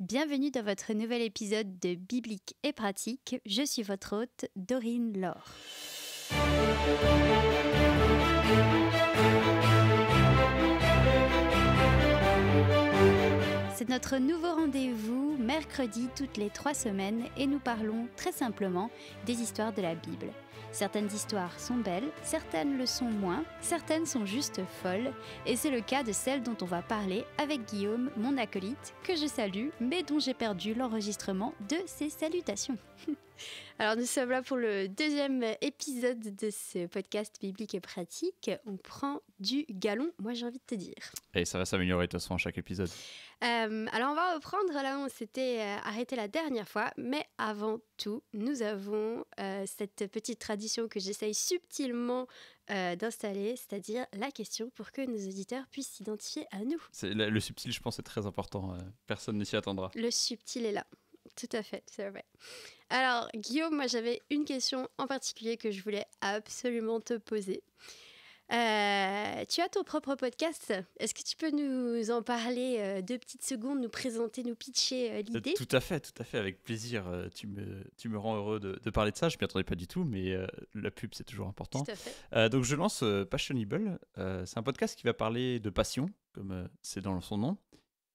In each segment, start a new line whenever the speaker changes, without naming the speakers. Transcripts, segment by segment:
Bienvenue dans votre nouvel épisode de Biblique et pratique. Je suis votre hôte, Dorine Laure. C'est notre nouveau rendez-vous mercredi toutes les trois semaines et nous parlons très simplement des histoires de la Bible. Certaines histoires sont belles, certaines le sont moins, certaines sont juste folles, et c'est le cas de celle dont on va parler avec Guillaume, mon acolyte, que je salue, mais dont j'ai perdu l'enregistrement de ses salutations. Alors nous sommes là pour le deuxième épisode de ce podcast biblique et pratique. On prend du galon, moi j'ai envie de te dire.
Et ça va s'améliorer de toute façon à chaque épisode.
Euh, alors on va reprendre là où on s'était euh, arrêté la dernière fois, mais avant tout, nous avons euh, cette petite tradition que j'essaye subtilement euh, d'installer, c'est-à-dire la question pour que nos auditeurs puissent s'identifier à nous.
Le, le subtil, je pense, est très important. Euh, personne ne s'y attendra.
Le subtil est là. Tout à fait, c'est vrai. Alors, Guillaume, moi j'avais une question en particulier que je voulais absolument te poser. Euh, tu as ton propre podcast. Est-ce que tu peux nous en parler euh, deux petites secondes, nous présenter, nous pitcher euh, l'idée Tout
à fait, tout à fait, avec plaisir. tu, me, tu me rends heureux de, parler de ça. Je ne m'y attendais pas du tout, mais la pub, c'est toujours important. donc, je lance Passionable. c'est un podcast qui va parler de passion, comme c'est dans son nom.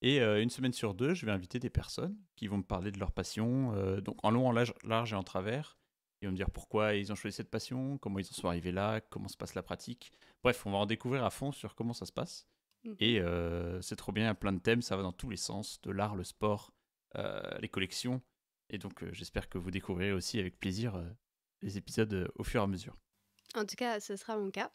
Et une semaine sur deux, je vais inviter des personnes qui vont me parler de leur passion, donc en long, en large et en travers. Ils vont me dire pourquoi ils ont choisi cette passion, comment ils en sont arrivés là, comment se passe la pratique. Bref, on va en découvrir à fond sur comment ça se passe. Mm. Et euh, c'est trop bien, il y a plein de thèmes, ça va dans tous les sens, de l'art, le sport, euh, les collections. Et donc euh, j'espère que vous découvrirez aussi avec plaisir les épisodes au fur et à mesure.
En tout cas, ce sera mon cas.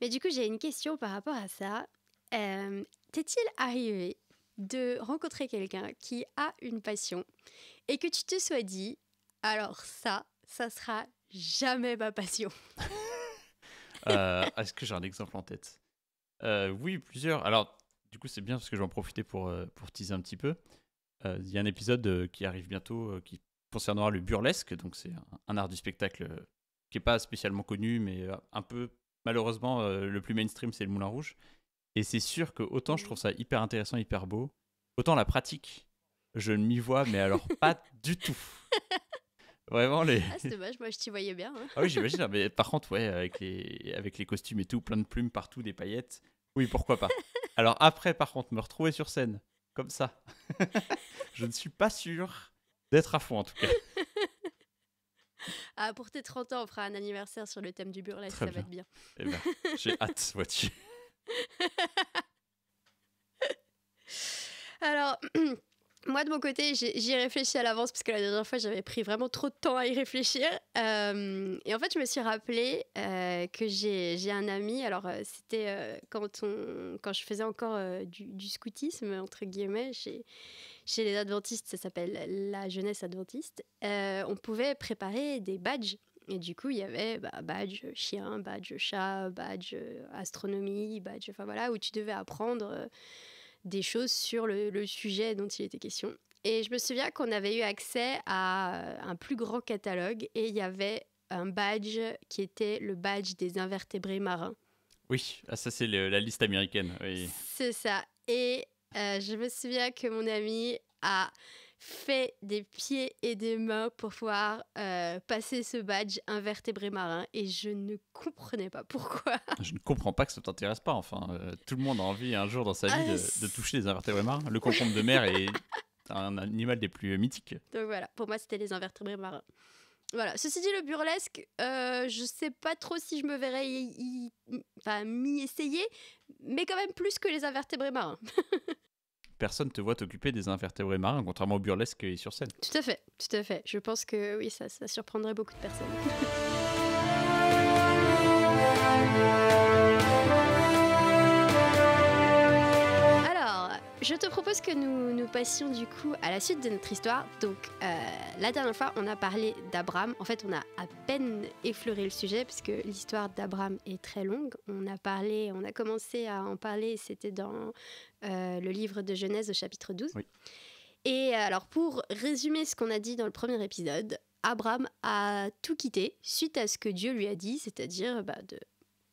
Mais du coup, j'ai une question par rapport à ça. T'est-il arrivé de rencontrer quelqu'un qui a une passion et que tu te sois dit, alors ça, ça sera jamais ma passion.
Euh, est-ce que j'ai un exemple en tête euh, Oui, plusieurs. Alors, du coup, c'est bien parce que je vais en profiter pour euh, teaser un petit peu. Il y a un épisode qui arrive bientôt qui concernera le burlesque. Donc, c'est un, art du spectacle qui n'est pas spécialement connu, mais un peu, malheureusement, le plus mainstream, c'est le Moulin Rouge. Et c'est sûr que autant je trouve ça hyper intéressant, hyper beau, autant la pratique, je ne m'y vois, mais alors pas du tout. Vraiment les. Ah, c'est dommage, moi je t'y voyais bien. Hein. Ah oui, j'imagine. Mais par contre, ouais, avec les, avec les costumes et tout, plein de plumes partout, des paillettes. Oui, pourquoi pas. Alors après, par contre, me retrouver sur scène, comme ça, je ne suis pas sûr d'être à fond en tout cas.
Ah, pour tes 30 ans, on fera un anniversaire sur le thème du burlesque, ça bien. va être bien. Eh bien,
j'ai hâte, vois-tu.
Alors. moi, de mon côté, j'y réfléchis à l'avance parce que la dernière fois, j'avais pris vraiment trop de temps à y réfléchir. Euh, et en fait, je me suis rappelé euh, que j'ai un ami. Alors, euh, c'était quand, on, quand je faisais encore du, scoutisme, entre guillemets, chez, chez les adventistes, ça s'appelle la jeunesse adventiste. on pouvait préparer des badges. Et du coup, il y avait bah, badge chien, badge chat, badge astronomie, badge. Enfin voilà, où tu devais apprendre des choses sur le, sujet dont il était question. Et je me souviens qu'on avait eu accès à euh, un plus grand catalogue et il y avait un badge qui était le badge des invertébrés marins.
Oui, ah, ça c'est la liste américaine.
C'est ça. Et euh, je me souviens que mon ami a fait des pieds et des mains pour pouvoir euh, passer ce badge invertébré marin et je ne comprenais pas pourquoi.
Je ne comprends pas que ça t'intéresse pas. Enfin, euh, tout le monde a envie un jour dans sa ah, vie de, toucher les invertébrés marins. Le concombre de mer est un animal des plus mythiques.
Donc voilà, pour moi c'était les invertébrés marins. Voilà, ceci dit, le burlesque, je euh, je sais pas trop si je me verrais m'y essayer, mais quand même plus que les invertébrés marins.
personne te voit t'occuper des invertébrés marins, contrairement au burlesque est sur scène.
Tout à fait, tout à fait. Je pense que oui, ça, ça surprendrait beaucoup de personnes. Je te propose que nous, nous passions du coup à la suite de notre histoire. Donc, euh, la dernière fois, on a parlé d'Abraham. En fait, on a à peine effleuré le sujet parce que l'histoire d'Abraham est très longue. On a parlé, on a commencé à en parler, c'était dans euh, le livre de Genèse au chapitre 12. Et euh, alors, pour résumer ce qu'on a dit dans le premier épisode, Abraham a tout quitté suite à ce que Dieu lui a dit, c'est-à-dire bah, de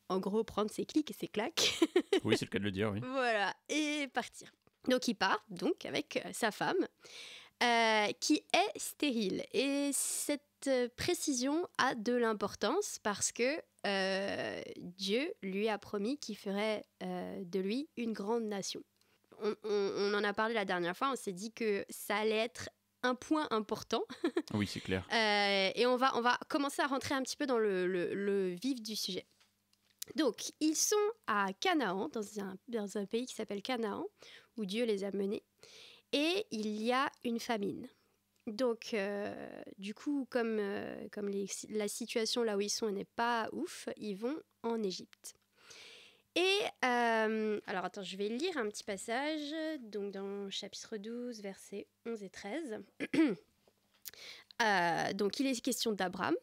en gros prendre ses clics et ses claques.
oui, c'est le cas de le dire, oui.
Voilà, et partir. Donc il part donc avec euh, sa femme, euh, qui est stérile. Et cette euh, précision a de l'importance parce que Dieu lui a promis qu'il ferait de lui une grande nation. On, en a parlé la dernière fois, on s'est dit que ça allait être un point important. oui, c'est clair. et on va, on va commencer à rentrer un petit peu dans le vif du sujet. Donc, ils sont à Canaan, dans un, dans un pays qui s'appelle Canaan, où Dieu les a menés, et il y a une famine. Donc, euh, du coup, comme, euh, comme la situation là où ils sont n'est pas ouf, ils vont en Égypte. Et, euh, alors attends, je vais lire un petit passage, donc dans chapitre 12, versets 11 et 13. donc il est question d'Abraham,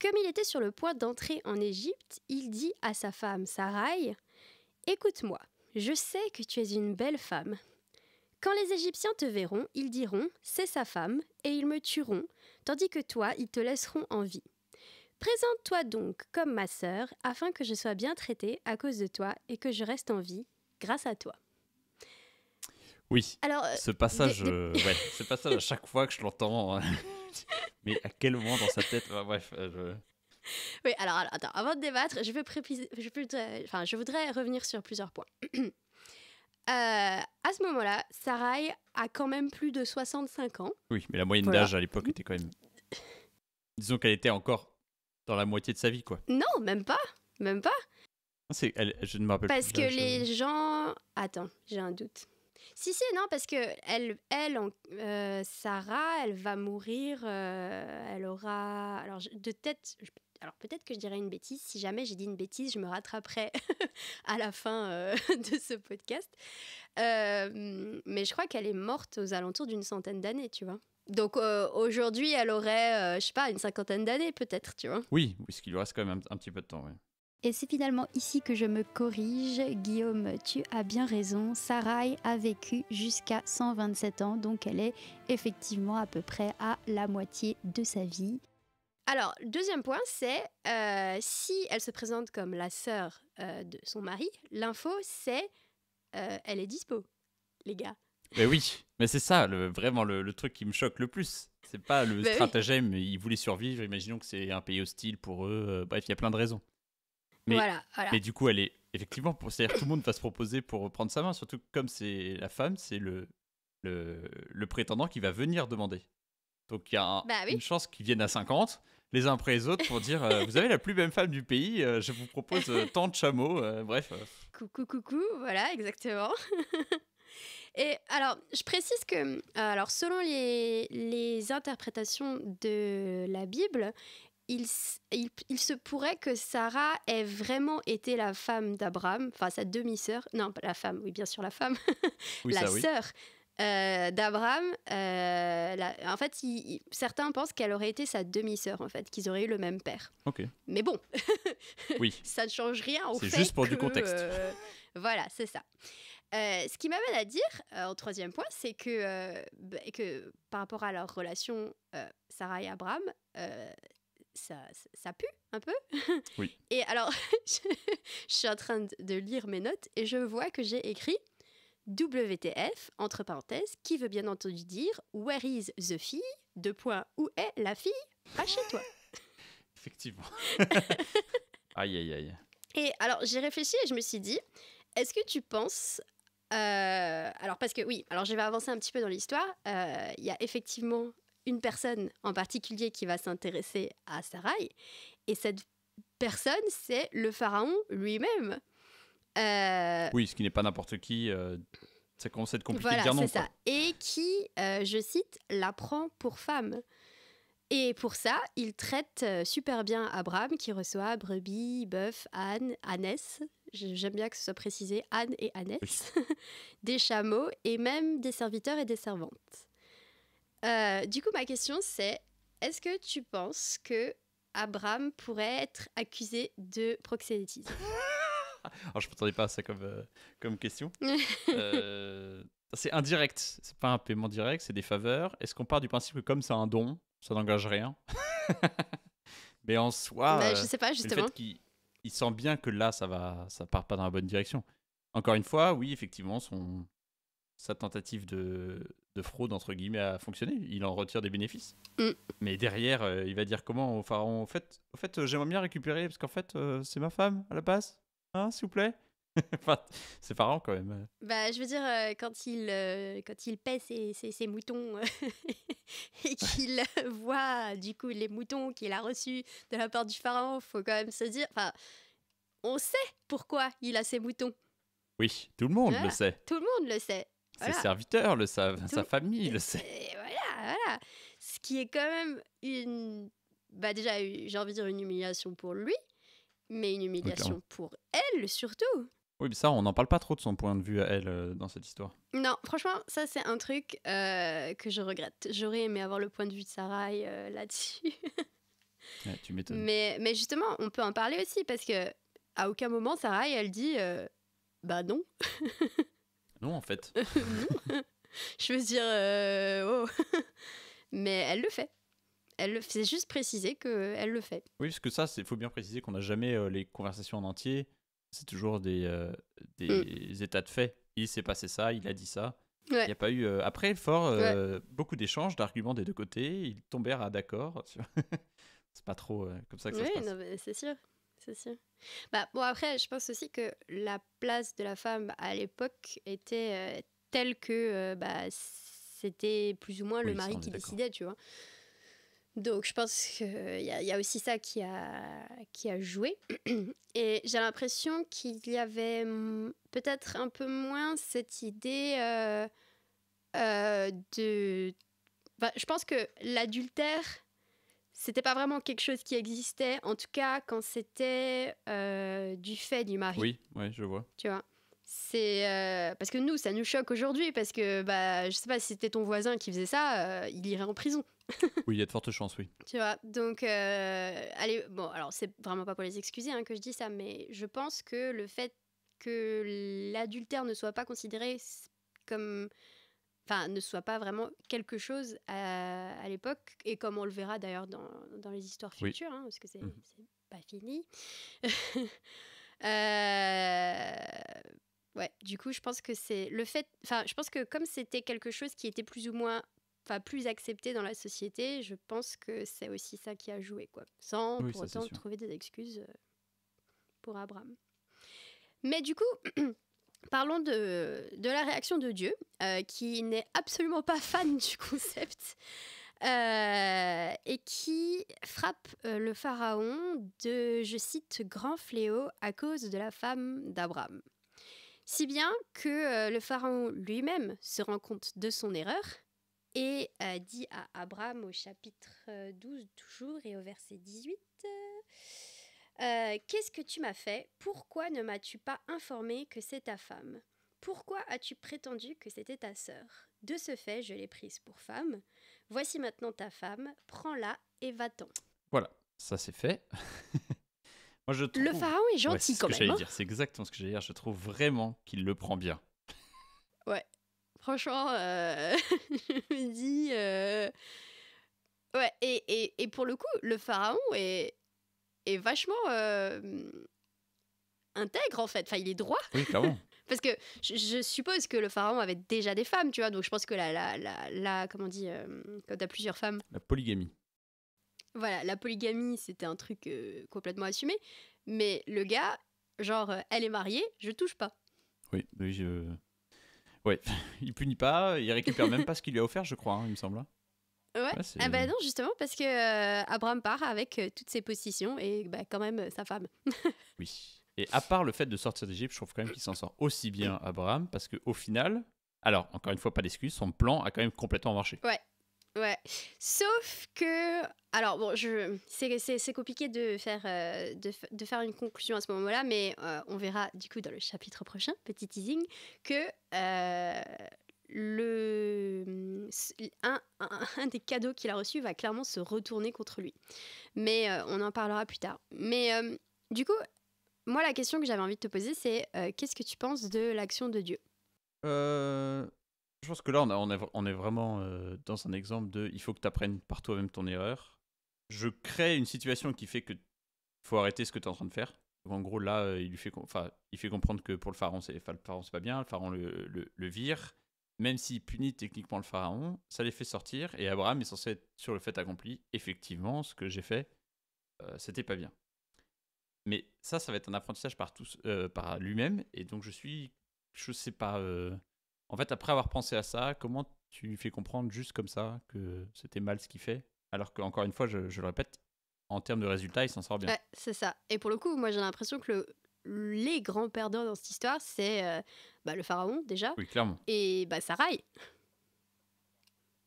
comme il était sur le point d'entrer en Égypte, il dit à sa femme Sarai Écoute-moi, je sais que tu es une belle femme. Quand les Égyptiens te verront, ils diront C'est sa femme, et ils me tueront, tandis que toi, ils te laisseront en vie. Présente-toi donc comme ma sœur, afin que je sois bien traitée à cause de toi et que je reste en vie grâce à toi.
Oui. Alors, ce euh, passage, euh, ce passage à chaque fois que je l'entends, hein. Mais à quel moment dans sa tête Bref, euh,
Oui, alors, attends, avant de débattre, je, veux je, enfin, je voudrais revenir sur plusieurs points. Euh, à ce moment-là, Sarai a quand même plus de 65 ans. Oui, mais la moyenne d'âge
à l'époque était quand même... Disons qu'elle était encore dans la moitié de sa vie, quoi.
Non, même pas. Même pas.
Ah, je ne me rappelle Parce que les euh.
gens... Attends, j'ai un doute. Si, si, non, parce que elle, elle euh, Sarah, elle va mourir. Euh, elle aura. Alors, de alors, peut-être que je dirais une bêtise. Si jamais j'ai dit une bêtise, je me rattraperai à la fin euh, de ce podcast. mais je crois qu'elle est morte aux alentours d'une centaine d'années, tu vois. Donc aujourd'hui, elle aurait, je je sais pas, une cinquantaine d'années peut-être, tu vois.
Oui, puisqu'il qu'il lui reste quand même un, un petit peu de temps. Oui.
Et c'est finalement ici que je me corrige. Guillaume, tu as bien raison. Sarai a vécu jusqu'à 127 ans, donc elle est effectivement à peu près à la moitié de sa vie. Alors, deuxième point, c'est euh, si elle se présente comme la sœur euh, de son mari, l'info, c'est euh, elle est dispo, les gars.
Mais oui, mais c'est ça, vraiment le, truc qui me choque le plus. C'est pas le bah stratagème, ils voulaient survivre, imaginons que c'est un pays hostile pour eux. bref, il y a plein de raisons. Mais, du coup, elle est effectivement, pour... c'est-à-dire tout le monde va se proposer pour prendre sa main, surtout comme c'est la femme, c'est le, le, prétendant qui va venir demander. Donc il y a bah une chance qu'ils viennent à 50, les uns après les autres, pour dire euh, Vous avez la plus belle femme du pays, euh, je vous propose euh, tant de chameaux, bref.
Coucou, coucou, voilà, exactement. Et alors, je précise que, alors, selon les, les, interprétations de la Bible, il, il, se pourrait que Sarah ait vraiment été la femme d'Abraham, enfin sa demi-sœur, non, pas la femme, oui, bien sûr la femme, la sœur euh, d'Abraham. Euh, en fait, certains pensent qu'elle aurait été sa demi-sœur, en fait, qu'ils auraient eu le même père. Ok. Mais bon, oui. ça ne change rien au fait. C'est juste pour du contexte. Euh, voilà, c'est ça. ce qui m'amène à dire, en troisième point, c'est que, bah, que par rapport à leur relation Sarah et Abraham, ça, ça pue un peu. Oui. Et alors, je, suis en train de lire mes notes et je vois que j'ai écrit WTF, entre parenthèses, qui veut bien entendu dire Where is the fille de point où est la fille Pas chez toi.
Effectivement. aïe, aïe, aïe. Et alors,
j'ai réfléchi et je me suis dit, est-ce que tu penses euh, alors parce que oui, alors je vais avancer un petit peu dans l'histoire. Euh, il y a effectivement une personne en particulier qui va s'intéresser à Sarai. Et cette personne, c'est le pharaon lui-même. Euh, oui,
ce qui n'est pas n'importe qui. Euh, c'est être compliqué de dire non. Ça.
Et qui, euh, je cite, la prend pour femme. Et pour ça, il traite euh, super bien Abraham qui reçoit brebis, bœuf, âne, ânes. J'aime bien que ce soit précisé, âne et ânes. des chameaux et même des serviteurs et des servantes. Euh, du coup, ma question c'est est-ce que tu penses que Abraham pourrait être accusé de proxénétisme
Alors, oh, je ne m'attendais pas à ça comme, euh, comme question. Euh, c'est indirect, c'est pas un paiement direct, c'est des faveurs. Est-ce qu'on part du principe que comme c'est un don, ça n'engage rien Mais en soi, bah, je sais pas justement. Le fait il, il sent bien que là, ça va, ça part pas dans la bonne direction. Encore une fois, oui, effectivement, son, sa tentative de, de, fraude, entre guillemets, a fonctionné. Il en retire des bénéfices. Mm. Mais derrière, euh, il va dire comment au pharaon En fait, en fait euh, j'aimerais bien récupérer, parce qu'en fait, euh, c'est ma femme à la base. Hein, s'il vous plaît C'est pharaon quand même.
Bah, je veux dire, quand, il, quand il paie ses, ses, moutons et qu'il voit, du coup, les moutons qu'il a reçus de la part du pharaon, faut quand même se dire. on sait pourquoi il a ses moutons.
Oui, tout le monde le sait.
Tout le monde le sait. Ses serviteurs
le savent, sa famille le euh, sait.
Voilà, voilà. Ce qui est quand même une. Bah, déjà, j'ai envie de dire une humiliation pour lui, mais une humiliation pour elle surtout.
Oui, mais ça, on n'en parle pas trop de son point de vue à elle euh, dans cette histoire.
Non, franchement, ça, c'est un truc euh, que je regrette. J'aurais aimé avoir le point de vue de Sarah là-dessus.
tu m'étonnes.
Mais, mais justement, on peut en parler aussi parce que à aucun moment, Sarah, elle dit bah non.
Non, en fait. je veux dire, euh,
oh. mais elle le fait. Elle le fait juste préciser que elle le fait.
Oui, parce que ça, il faut bien préciser qu'on n'a jamais euh, les conversations en entier. C'est toujours des, euh, des mm. états de fait. Il s'est passé ça, il a dit ça. Il n'y a pas eu. Après, fort, beaucoup d'échanges, d'arguments des deux côtés. Ils tombèrent à d'accord. c'est pas trop comme ça que ça se passe.
c'est sûr c'est sûr. Bah, bon, après, je pense aussi que la place de la femme à l'époque était euh, telle que euh, bah, c'était plus ou moins le mari qui décidait, tu vois. Donc je pense qu'il y, a, y a aussi ça qui a, qui a joué. Et j'ai l'impression qu'il y avait mm, peut-être un peu moins cette idée euh, de... Bah, je pense que l'adultère c'était pas vraiment quelque chose qui existait, en tout cas quand c'était euh, du fait du mari. Oui, je vois. Tu vois c'est euh, parce que nous, ça nous choque aujourd'hui parce que bah, je sais pas si c'était ton voisin qui faisait ça, euh, il irait en prison.
oui, il y a de fortes chances, oui.
Tu vois, donc allez, bon, alors c'est vraiment pas pour les excuser hein, que je dis ça, mais je pense que le fait que l'adultère ne soit pas considéré comme enfin, ne soit pas vraiment quelque chose à, l'époque, et comme on le verra d'ailleurs dans, dans les histoires futures, hein, parce que c'est mhm. pas fini. Euh, ouais, du coup, je pense que c'est le fait. Enfin, je pense que comme c'était quelque chose qui était plus ou moins. Enfin, plus accepté dans la société, je pense que c'est aussi ça qui a joué, quoi. Sans pour autant trouver des excuses euh, pour Abraham. Mais du coup. Parlons de, la réaction de Dieu, euh, qui n'est absolument pas fan du concept euh, et qui frappe euh, le pharaon de, je cite, grand fléau à cause de la femme d'Abraham. Si bien que le pharaon lui-même se rend compte de son erreur et dit à Abraham au chapitre 12 toujours et au verset 18. Euh, qu'est-ce que tu m'as fait Pourquoi ne m'as-tu pas informé que c'est ta femme Pourquoi as-tu prétendu que c'était ta sœur De ce fait, je l'ai prise pour femme. Voici maintenant ta femme, prends-la et va-t'en.
Voilà, ça c'est fait. Moi, je Le pharaon est gentil quand même. Hein. c'est exactement ce que j'allais dire. Je trouve vraiment qu'il le prend bien.
Ouais, franchement, euh, je me dis. Euh, ouais, et, et, et, pour le coup, le pharaon est, est vachement euh, intègre en fait. Enfin, il est droit. Oui, clairement. Parce que je, suppose que le pharaon avait déjà des femmes, tu vois. Donc je pense que là, la, la, comment on dit, euh, quand t'as plusieurs femmes.
La polygamie.
Voilà, la polygamie, c'était un truc euh, complètement assumé. Mais le gars, genre, euh, elle est mariée, je touche pas.
Oui, oui, je. Ouais, il punit pas, il récupère même pas ce qu'il lui a offert, je crois, hein, il me semble. Hein. Ouais. Ah, ah bah non,
justement, parce que euh, Abraham part avec euh, toutes ses positions et bah, quand même euh, sa femme.
oui. Et à part le fait de sortir d'Égypte, je trouve quand même qu'il s'en sort aussi bien, Abraham, parce qu'au final, alors, encore une fois, pas d'excuse, son plan a quand même complètement marché. Ouais.
Ouais. Sauf que. Alors, bon, je... c'est compliqué de faire, de, de, faire une conclusion à ce moment-là, mais on verra du coup dans le chapitre prochain, petit teasing, que le, mmh, un, un, des cadeaux qu'il a reçu va clairement se retourner contre lui. Mais euh, on en parlera plus tard. Mais euh, du coup, moi, la question que j'avais envie de te poser, c'est euh, qu'est-ce que tu penses de l'action de Dieu
Je pense que là, on, on, est vraiment dans un exemple de il faut que tu apprennes par toi-même ton erreur. Je crée une situation qui fait que faut arrêter ce que tu es en train de faire. En gros, là, il lui fait, enfin, il fait comprendre que pour le pharaon, c'est, pas bien. Le pharaon le, le, le vire même s'il punit techniquement le pharaon, ça les fait sortir, et Abraham est censé être sur le fait accompli. Effectivement, ce que j'ai fait, euh, c'était pas bien. Mais ça, ça va être un apprentissage par, euh, par lui-même, et donc je suis, je sais pas. Euh, en fait, après avoir pensé à ça, comment tu lui fais comprendre juste comme ça que c'était mal ce qu'il fait, alors que une fois, je, le répète, en termes de résultats, il s'en sort bien.
c'est ça. Et pour le coup, moi j'ai l'impression que le, les grands perdants dans cette histoire, c'est euh, bah, le pharaon déjà. Oui, clairement. Et bah, Sarai.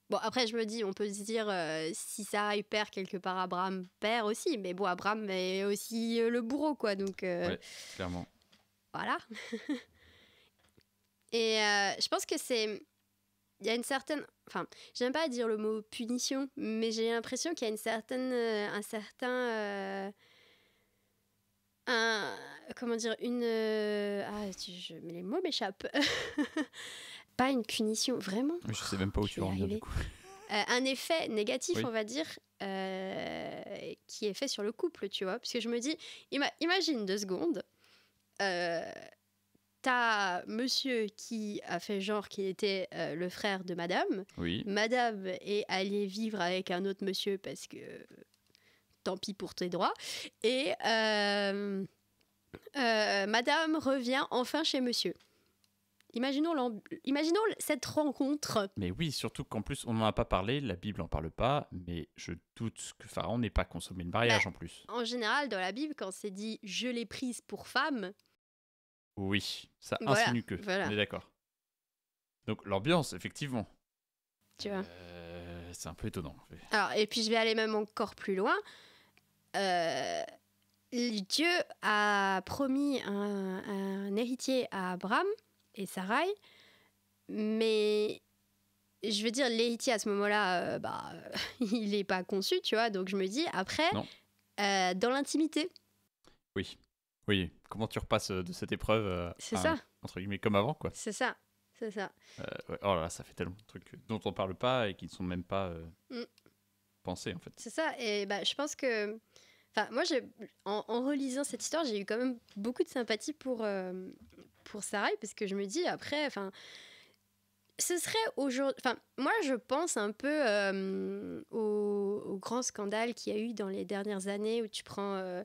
Bon, après, je me dis, on peut se dire euh, si Sarai perd quelque part, Abraham perd aussi. Mais bon, Abraham est aussi euh, le bourreau, quoi. Donc, clairement. Voilà. Et je pense que c'est. Il y a une certaine. Enfin, j'aime pas dire le mot punition, mais j'ai l'impression qu'il y a une certaine, un certain comment dire, une, euh, ah, je, mais les mots m'échappent. pas une punition, vraiment.
Mais je sais même pas où tu en viens
euh, un effet négatif, on va dire, euh, qui est fait sur le couple, tu vois. Parce que je me dis, imagine deux secondes, euh, t'as monsieur qui a fait genre qu'il était le frère de madame. Madame est allée vivre avec un autre monsieur parce que tant pis pour tes droits. Et euh, euh, Madame revient enfin chez Monsieur. Imaginons, cette rencontre.
Mais oui, surtout qu'en plus, on n'en a pas parlé, la Bible n'en parle pas, mais je doute que Pharaon n'ait pas consommé le mariage bah, en plus.
En général, dans la Bible, quand c'est dit je l'ai prise pour femme.
Oui, ça insinue que. On est d'accord. Donc l'ambiance, effectivement. Tu vois. Euh, c'est un peu étonnant.
Alors, et puis je vais aller même encore plus loin. Euh, Dieu a promis un, héritier à Abraham et Sarai, mais je veux dire, l'héritier à ce moment-là, euh, bah, il n'est pas conçu, tu vois, donc je me dis, après, euh, dans l'intimité.
Oui, oui, comment tu repasses de cette épreuve, c'est ça. entre guillemets, comme avant, quoi. C'est
ça, c'est ça.
Oh là là, ça fait tellement de trucs dont on ne parle pas et qui ne sont même pas mm. pensés, en fait. C'est
ça, et bah, je pense que Enfin, moi, en, relisant cette histoire, j'ai eu quand même beaucoup de sympathie pour, euh, Sarah. pour parce que je me dis, après, enfin, ce serait aujourd'hui. Enfin, moi, je pense un peu euh, au, grand scandale qu'il y a eu dans les dernières années où tu prends. Euh,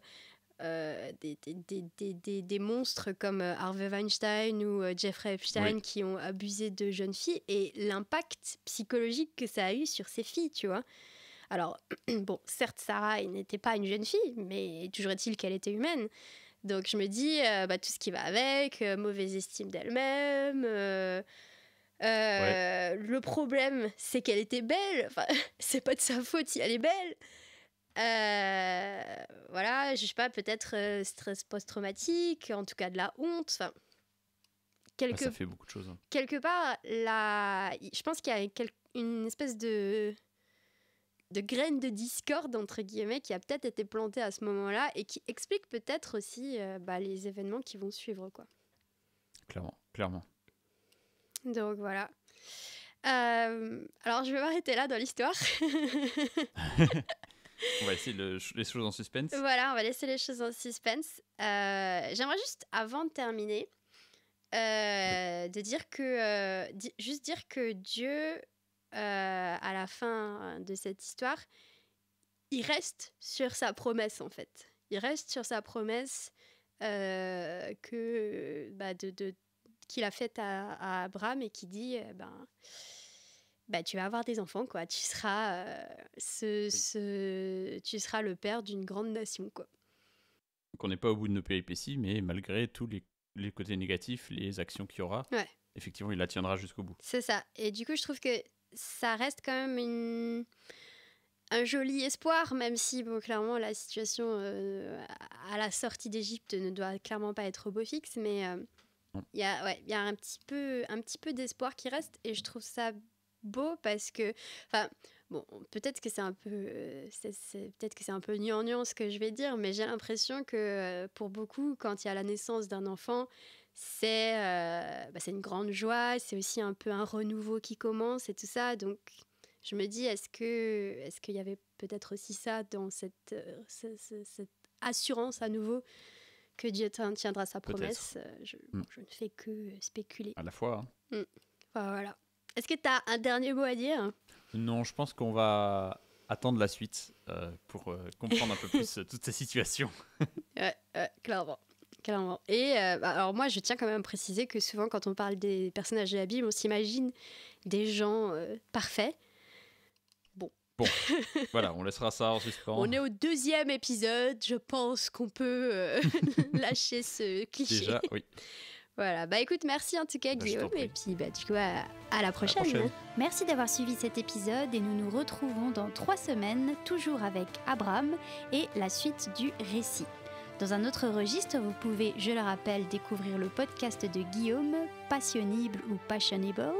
des, des, des, des, monstres comme Harvey Weinstein ou Jeffrey Epstein qui ont abusé de jeunes filles et l'impact psychologique que ça a eu sur ces filles, tu vois. Alors, bon, certes, Sarah elle n'était pas une jeune fille, mais toujours est-il qu'elle était humaine. Donc je me dis, euh, bah, tout ce qui va avec, euh, mauvaise estime d'elle-même. Euh, le problème, c'est qu'elle était belle. Enfin, c'est pas de sa faute si elle est belle. voilà, je sais pas, peut-être stress post-traumatique, en tout cas de la honte. Enfin, quelque... Ah, ça
fait beaucoup de choses. Hein.
Quelque part, je pense qu'il y a une espèce de de graines de discorde, entre guillemets, qui a peut-être été plantée à ce moment-là et qui explique peut-être aussi euh, bah, les événements qui vont suivre. quoi.
Clairement, clairement.
Donc voilà. Euh, alors je vais m'arrêter là dans l'histoire.
on va laisser les choses en suspense.
Voilà, on va laisser les choses en suspense. Euh, j'aimerais juste, avant de terminer, de dire que, juste dire que Dieu euh, à la fin euh, de cette histoire, il reste sur sa promesse en fait. Il reste sur sa promesse euh, que bah, de, de qu'il a faite à, Abraham et qui dit ben bah, tu vas avoir des enfants quoi. Tu seras ce, ce, tu seras le père d'une grande nation quoi.
Donc on n'est pas au bout de nos péripéties, mais malgré tous les, côtés négatifs, les actions qu'il y aura, effectivement, il la tiendra jusqu'au bout.
C'est ça. Et du coup, je trouve que ça reste quand même un joli espoir, même si clairement la situation euh, à la sortie d'Égypte ne doit clairement pas être au beau fixe, mais euh, il y, a, ouais, y a un petit peu, un petit peu d'espoir qui reste et je trouve ça beau parce que bon peut-être que c'est un peu peut-être que c'est un peu nuant ce que je vais dire mais j'ai l'impression que euh, pour beaucoup quand il y a la naissance d'un enfant c'est euh, bah, une grande joie, c'est aussi un peu un renouveau qui commence et tout ça. Donc je me dis, est-ce que est-ce qu'il y avait peut-être aussi ça dans cette, euh, cette, assurance à nouveau que Dieu tiendra sa promesse euh, je, mm. je, ne fais que spéculer. À la fois. Hein. Mm. voilà. Est-ce que tu as un dernier mot à dire
Non, je pense qu'on va attendre la suite euh, pour comprendre un peu plus toute cette situation
ouais, clairement. Et euh, bah, alors moi, je tiens quand même à préciser que souvent, quand on parle des personnages de la Bible, on s'imagine des gens euh, parfaits. Bon. Bon,
voilà, on laissera ça en suspens. On est
au deuxième épisode, je pense qu'on peut euh, lâcher ce cliché. Déjà, oui. Voilà, bah écoute, merci en tout cas bah, Guillaume, et puis bah, du coup à, la prochaine. À la prochaine. Hein. Merci d'avoir suivi cet épisode et nous nous retrouvons dans trois semaines, toujours avec Abraham et la suite du récit. Dans un autre registre, vous pouvez, je le rappelle, découvrir le podcast de Guillaume, passionnible ou Passionable.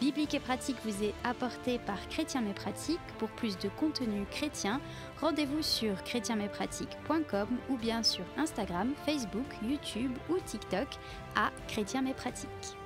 Biblique et pratique vous est apporté par Chrétien Mes Pratiques. Pour plus de contenu chrétien, rendez-vous sur chrétienmespratiques.com ou bien sur Instagram, Facebook, YouTube ou TikTok à Chrétien Mes Pratiques.